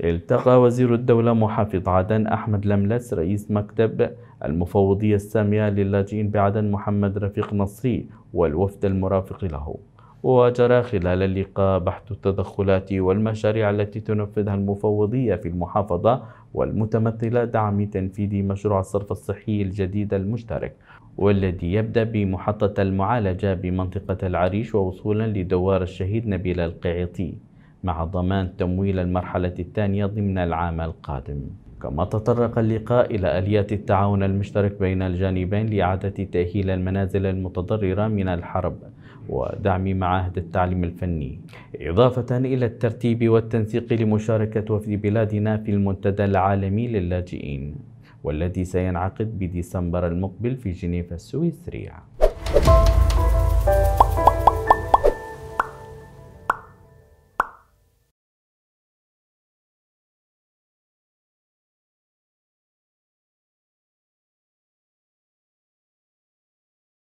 التقى وزير الدولة محافظ عدن أحمد لملس رئيس مكتب المفوضية السامية للاجئين بعدن محمد رفيق نصري والوفد المرافق له وجرى خلال اللقاء بحث التدخلات والمشاريع التي تنفذها المفوضية في المحافظة والمتمثلة دعم تنفيذ مشروع الصرف الصحي الجديد المشترك والذي يبدأ بمحطة المعالجة بمنطقة العريش ووصولا لدوار الشهيد نبيل القعيطي مع ضمان تمويل المرحلة الثانية ضمن العام القادم كما تطرق اللقاء إلى آليات التعاون المشترك بين الجانبين لإعادة تأهيل المنازل المتضررة من الحرب ودعم معاهد التعليم الفني إضافة إلى الترتيب والتنسيق لمشاركة وفد بلادنا في المنتدى العالمي للاجئين والذي سينعقد بديسمبر المقبل في جنيف السويسرية